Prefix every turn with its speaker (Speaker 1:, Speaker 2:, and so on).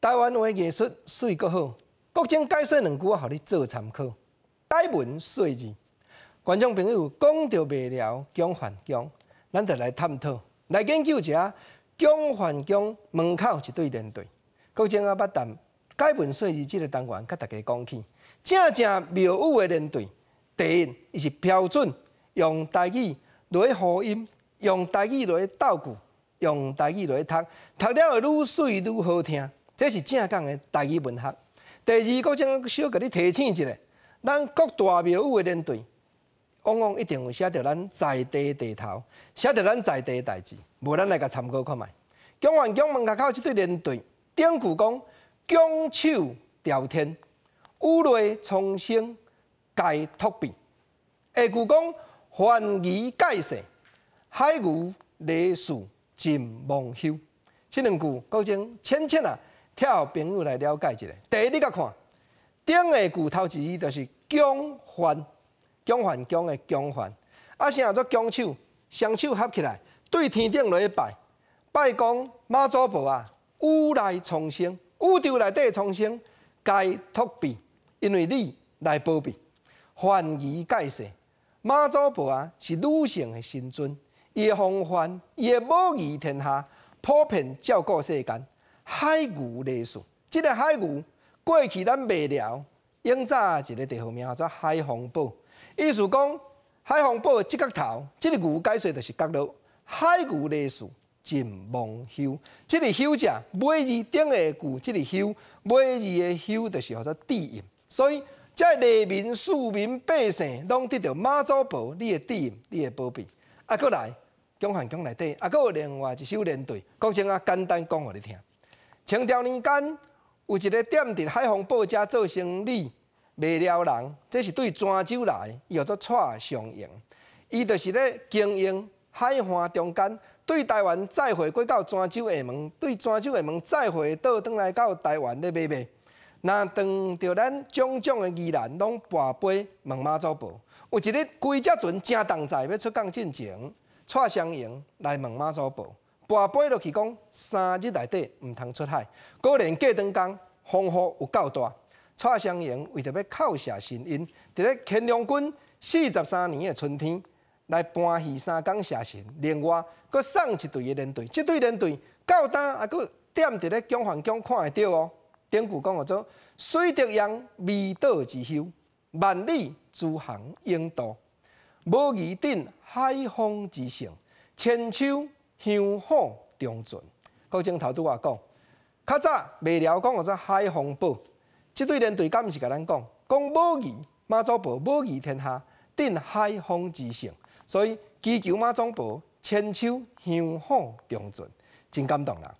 Speaker 1: 台湾话艺术，水阁好。国政解说两句，我好做参考。解文说字，观众朋友讲着袂了，姜环姜，咱就来探讨，来研究一下姜环姜门口一对连队。国政啊，捌谈解文说字，即个单元，甲大家讲起真正妙语的连队。第一，伊是标准，用台语落去发音，用台语落去斗鼓，用台语落去读，读了愈水愈好听。这是正港的大义文学。第二，国将小给你提醒一下，咱各大庙宇的联队，往往一定会写到咱在地地头，写到咱在地的代志。无咱来甲参考看卖。江湾江门口这对联队，顶句讲江手调天，乌雷重生，改突变。下句讲凡移盖世，海牛历树尽忘休。这两句国将浅浅啊。跳朋友来了解一下。第一，你甲看，顶个骨头之一就是姜环，姜环姜的姜环，啊，啥啊做姜手，双手合起来，对天顶落一拜，拜讲妈祖婆啊，吾来重生，吾就内底重生，该托庇，因为你来保庇，还以解世，妈祖婆啊是女性的神尊，风范，伊的母仪天下，普遍照顾世间。海牛历史。即个海牛过去咱卖了，永早一个地方名叫做海风堡，意思讲，海风堡即个头，即个牛解释就是角落。海牛历史尽蒙修，即个修者每日顶下牛，即个修每日个修就是学做地印。所以，在黎民、庶民百姓拢得到马祖宝，你的地你的宝贝。啊，过来江汉江内底，啊，有另外一首连队，讲正啊，简单讲互你听。清朝年间，有一个店在海丰报家做生意，卖了人。这是对泉州来，叫做“蔡香营”。伊就是咧经营海岸中间，对台湾再回过到泉州、厦门，对泉州、厦门再回到转来到台湾咧买卖。那当着咱种种的疑难，拢拨拨问妈祖婆。有一日，规只船正当在要出港进前，蔡香营来问妈祖婆。大报落去讲，三日内底毋通出海。过年过冬，江风雨有够大。蔡湘莹为着要靠下神因，在乾隆军四十三年的春天来搬戏三江下神。另外，佫送一队的连队，即队连队到呾还佮踮伫咧江环江看会到哦。典故讲叫做？水德阳，味道之秀，万里珠行应道，无疑定海风之盛，千秋。相辅中存。国政头拄我讲，较早未了讲我做海风部，这对连队敢毋是甲咱讲，讲母义马祖保母义天下定海风之胜，所以祈求马祖保千秋相辅中存，真感动啦。